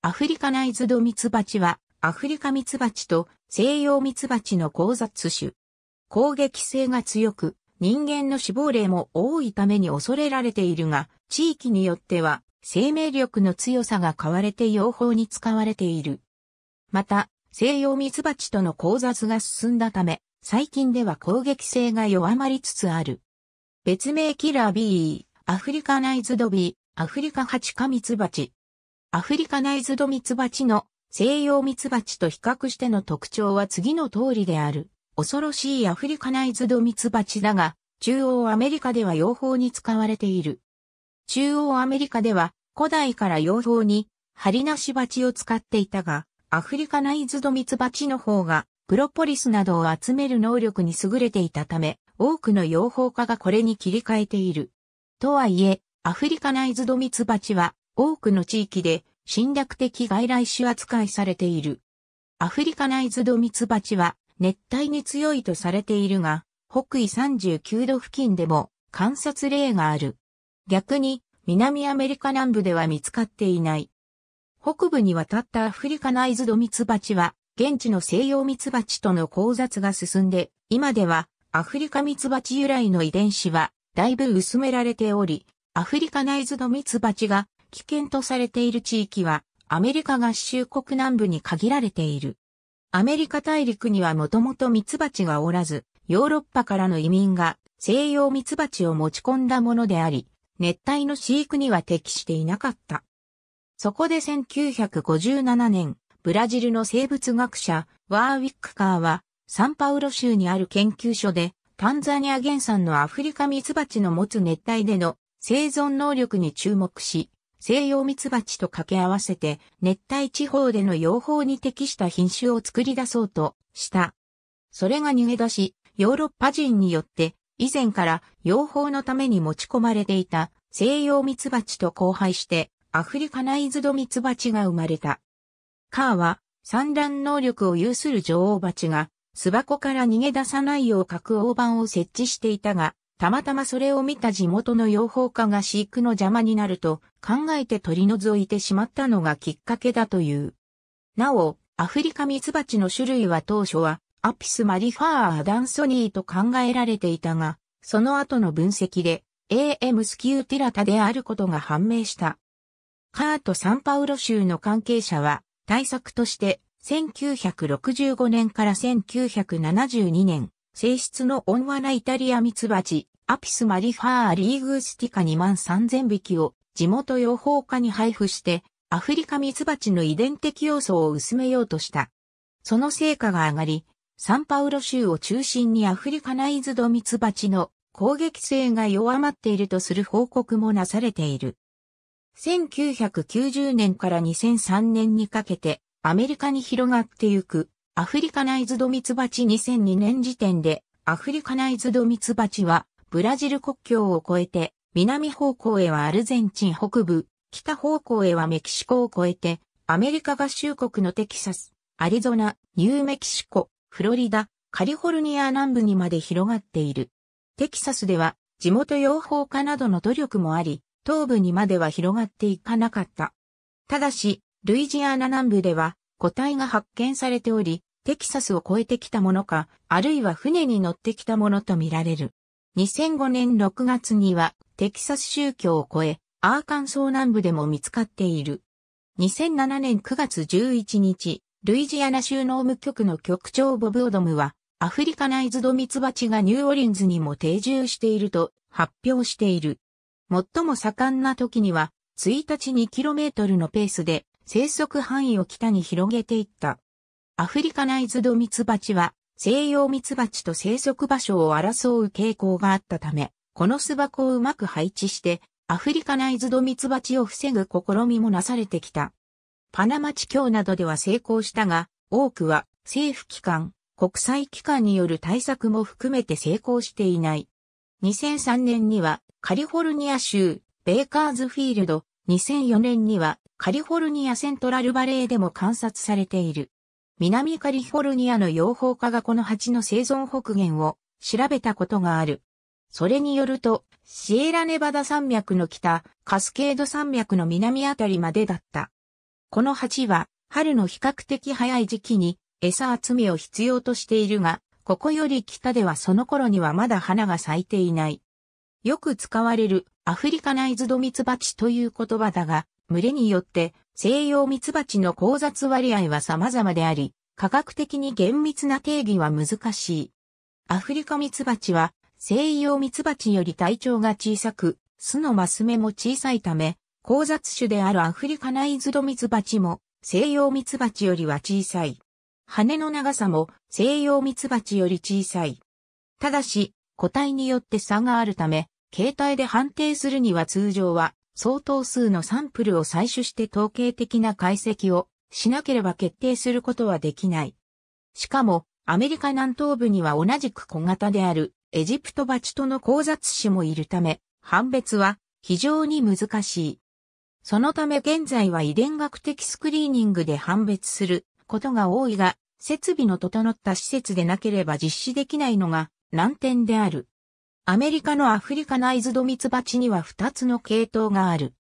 アフリカナイズドミツバチは、アフリカミツバチと西洋ミツバチの交雑種。攻撃性が強く、人間の死亡例も多いために恐れられているが、地域によっては生命力の強さが買われて養蜂に使われている。また、西洋ミツバチとの交雑が進んだため、最近では攻撃性が弱まりつつある。別名キラー B、アフリカナイズド B、アフリカハチカミツバチ。アフリカナイズドミツバチの西洋ミツバチと比較しての特徴は次の通りである。恐ろしいアフリカナイズドミツバチだが、中央アメリカでは養蜂に使われている。中央アメリカでは古代から養蜂に針なしチを使っていたが、アフリカナイズドミツバチの方がプロポリスなどを集める能力に優れていたため、多くの養蜂家がこれに切り替えている。とはいえ、アフリカナイズドミツバチは多くの地域で侵略的外来種扱いされている。アフリカナイズドミツバチは熱帯に強いとされているが、北緯39度付近でも観察例がある。逆に南アメリカ南部では見つかっていない。北部に渡ったアフリカナイズドミツバチは現地の西洋ミツバチとの交雑が進んで、今ではアフリカミツバチ由来の遺伝子はだいぶ薄められており、アフリカナイズドミツバチが危険とされている地域は、アメリカ合衆国南部に限られている。アメリカ大陸にはもともとミツバチがおらず、ヨーロッパからの移民が西洋ミツバチを持ち込んだものであり、熱帯の飼育には適していなかった。そこで1957年、ブラジルの生物学者、ワーウィックカーは、サンパウロ州にある研究所で、タンザニア原産のアフリカミツバチの持つ熱帯での生存能力に注目し、西洋蜜蜂と掛け合わせて熱帯地方での養蜂に適した品種を作り出そうとした。それが逃げ出し、ヨーロッパ人によって以前から養蜂のために持ち込まれていた西洋蜜蜂と交配してアフリカナイズド蜜蜂が生まれた。カーは産卵能力を有する女王蜂が巣箱から逃げ出さないよう格王板を設置していたが、たまたまそれを見た地元の養蜂家が飼育の邪魔になると考えて取り除いてしまったのがきっかけだという。なお、アフリカミツバチの種類は当初はアピスマリファーアダンソニーと考えられていたが、その後の分析で AM スキューティラタであることが判明した。カート・サンパウロ州の関係者は対策として1965年から1972年、性質の温和なイタリアミツバチ、アピスマリファーリーグースティカ2万3000匹を地元養蜂家に配布して、アフリカミツバチの遺伝的要素を薄めようとした。その成果が上がり、サンパウロ州を中心にアフリカナイズドミツバチの攻撃性が弱まっているとする報告もなされている。1990年から2003年にかけてアメリカに広がってゆくアフリカナイズドミツバチ2002年時点でアフリカナイズドミツバチはブラジル国境を越えて、南方向へはアルゼンチン北部、北方向へはメキシコを越えて、アメリカ合衆国のテキサス、アリゾナ、ニューメキシコ、フロリダ、カリフォルニア南部にまで広がっている。テキサスでは地元養蜂家などの努力もあり、東部にまでは広がっていかなかった。ただし、ルイジアナ南部では個体が発見されており、テキサスを越えてきたものか、あるいは船に乗ってきたものとみられる。2005年6月にはテキサス宗教を越え、アーカンソー南部でも見つかっている。2007年9月11日、ルイジアナ州農務局の局長ボブ・オドムは、アフリカナイズドミツバチがニューオリンズにも定住していると発表している。最も盛んな時には、1日 2km のペースで生息範囲を北に広げていった。アフリカナイズドミツバチは西洋蜜蜂と生息場所を争う傾向があったため、この巣箱をうまく配置して、アフリカナイズド蜜蜂を防ぐ試みもなされてきた。パナマ地境などでは成功したが、多くは政府機関、国際機関による対策も含めて成功していない。2003年にはカリフォルニア州ベーカーズフィールド、2004年にはカリフォルニアセントラルバレーでも観察されている。南カリフォルニアの養蜂家がこの蜂の生存北限を調べたことがある。それによると、シエラネバダ山脈の北、カスケード山脈の南あたりまでだった。この蜂は、春の比較的早い時期に餌集めを必要としているが、ここより北ではその頃にはまだ花が咲いていない。よく使われるアフリカナイズドミツバチという言葉だが、群れによって西洋蜜蜂の交雑割合は様々であり、科学的に厳密な定義は難しい。アフリカ蜜蜂は西洋蜜蜂より体長が小さく、巣のマス目も小さいため、交雑種であるアフリカナイズド蜜蜂も西洋バ蜂よりは小さい。羽の長さも西洋蜜蜂より小さい。ただし、個体によって差があるため、形態で判定するには通常は相当数のサンプルを採取して統計的な解析をしなければ決定することはできない。しかも、アメリカ南東部には同じく小型であるエジプトバチトの交雑種もいるため、判別は非常に難しい。そのため現在は遺伝学的スクリーニングで判別することが多いが、設備の整った施設でなければ実施できないのが難点である。アメリカのアフリカナイズドミツバチには2つの系統がある。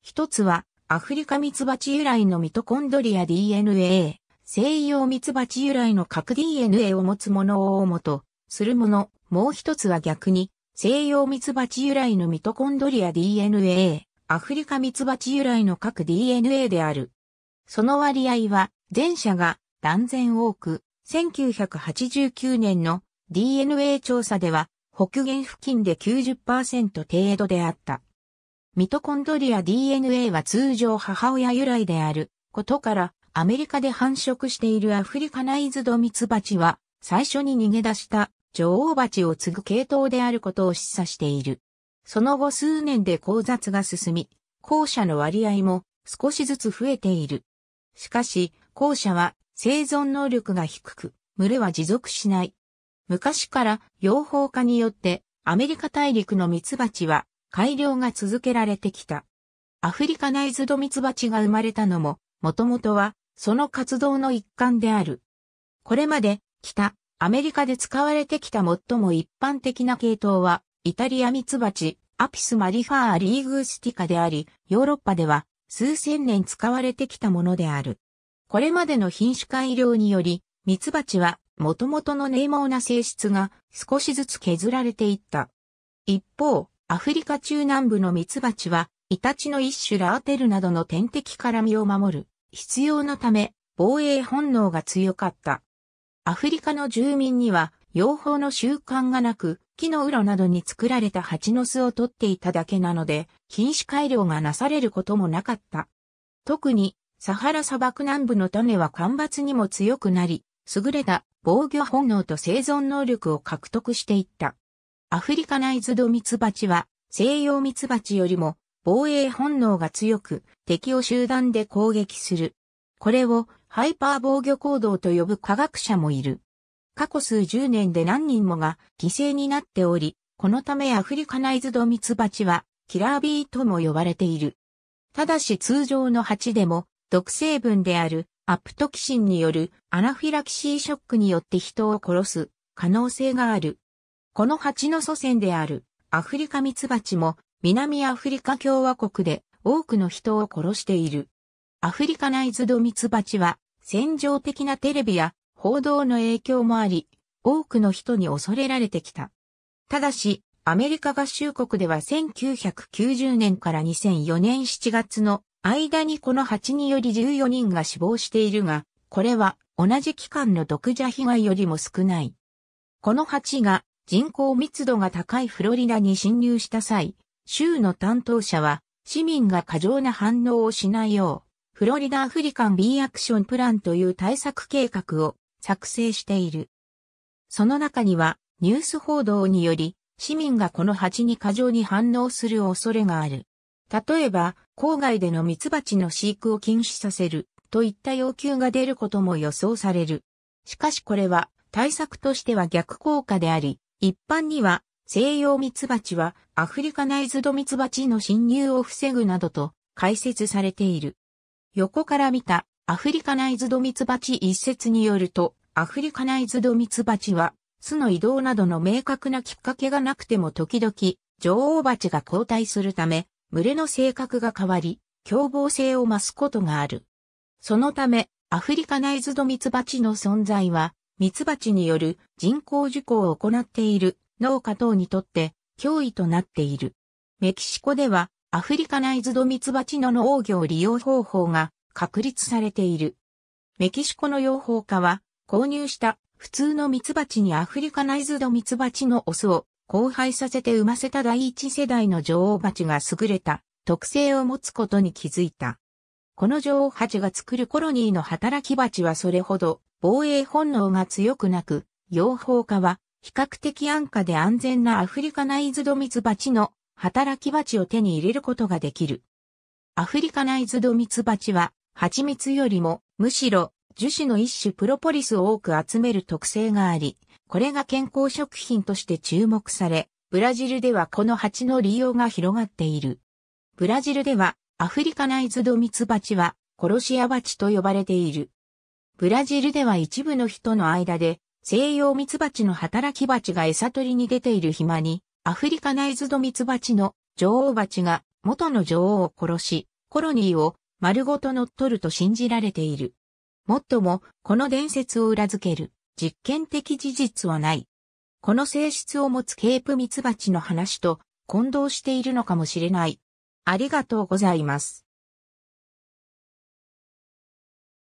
一つは、アフリカミツバチ由来のミトコンドリア DNA、西洋ミツバチ由来の核 DNA を持つものを主とするもの、もう一つは逆に、西洋ミツバチ由来のミトコンドリア DNA、アフリカミツバチ由来の核 DNA である。その割合は、前者が断然多く、1989年の DNA 調査では北限付近で90%程度であった。ミトコンドリア DNA は通常母親由来であることから、アメリカで繁殖しているアフリカナイズドミツバチは、最初に逃げ出した女王蜂を継ぐ系統であることを示唆している。その後数年で交雑が進み、後者の割合も少しずつ増えている。しかし、後者は生存能力が低く、群れは持続しない。昔から養蜂家によってアメリカ大陸のミツバチは改良が続けられてきた。アフリカナイズドミツバチが生まれたのも、もともとはその活動の一環である。これまで北アメリカで使われてきた最も一般的な系統はイタリアミツバチアピスマリファーリーグースティカであり、ヨーロッパでは数千年使われてきたものである。これまでの品種改良により、ミツバチは元々の冷猛な性質が少しずつ削られていった。一方、アフリカ中南部のミツバチは、イタチの一種ラーテルなどの天敵から身を守る必要のため、防衛本能が強かった。アフリカの住民には、養蜂の習慣がなく、木のうろなどに作られた蜂の巣を取っていただけなので、禁止改良がなされることもなかった。特に、サハラ砂漠南部の種は干ばつにも強くなり、優れた防御本能と生存能力を獲得していった。アフリカナイズドミツバチは西洋ミツバチよりも防衛本能が強く敵を集団で攻撃する。これをハイパー防御行動と呼ぶ科学者もいる。過去数十年で何人もが犠牲になっており、このためアフリカナイズドミツバチはキラービーとも呼ばれている。ただし通常の蜂でも毒成分であるアプトキシンによるアナフィラキシーショックによって人を殺す可能性がある。この蜂の祖先であるアフリカミツバチも南アフリカ共和国で多くの人を殺している。アフリカナイズドミツバチは戦場的なテレビや報道の影響もあり、多くの人に恐れられてきた。ただし、アメリカ合衆国では1990年から2004年7月の間にこの蜂により14人が死亡しているが、これは同じ期間の毒蛇被害よりも少ない。この蜂が人口密度が高いフロリダに侵入した際、州の担当者は市民が過剰な反応をしないよう、フロリダアフリカン B アクションプランという対策計画を作成している。その中にはニュース報道により市民がこの蜂に過剰に反応する恐れがある。例えば郊外での蜜蜂の飼育を禁止させるといった要求が出ることも予想される。しかしこれは対策としては逆効果であり、一般には西洋蜜蜂はアフリカナイズド蜜蜂の侵入を防ぐなどと解説されている。横から見たアフリカナイズド蜜蜂一説によると、アフリカナイズド蜜蜂は巣の移動などの明確なきっかけがなくても時々女王蜂が交代するため群れの性格が変わり、凶暴性を増すことがある。そのため、アフリカナイズドミツバチの存在は、ミツバチによる人工受講を行っている農家等にとって脅威となっている。メキシコでは、アフリカナイズドミツバチの農業利用方法が確立されている。メキシコの養蜂家は、購入した普通のミツバチにアフリカナイズドミツバチのオスを交配させて産ませた第一世代の女王蜂が優れた特性を持つことに気づいた。この女王蜂が作るコロニーの働き蜂はそれほど防衛本能が強くなく、養蜂家は比較的安価で安全なアフリカナイズドミツバチの働き蜂を手に入れることができる。アフリカナイズドミツバチは蜂蜜よりもむしろ樹脂の一種プロポリスを多く集める特性があり、これが健康食品として注目され、ブラジルではこの蜂の利用が広がっている。ブラジルではアフリカナイズドミツバチは殺し屋蜂と呼ばれている。ブラジルでは一部の人の間で西洋ミツバチの働き蜂が餌取りに出ている暇に、アフリカナイズドミツバチの女王蜂が元の女王を殺し、コロニーを丸ごと乗っ取ると信じられている。もっとも、この伝説を裏付ける。実験的事実はない。この性質を持つケープミツバチの話と混同しているのかもしれない。ありがとうございます。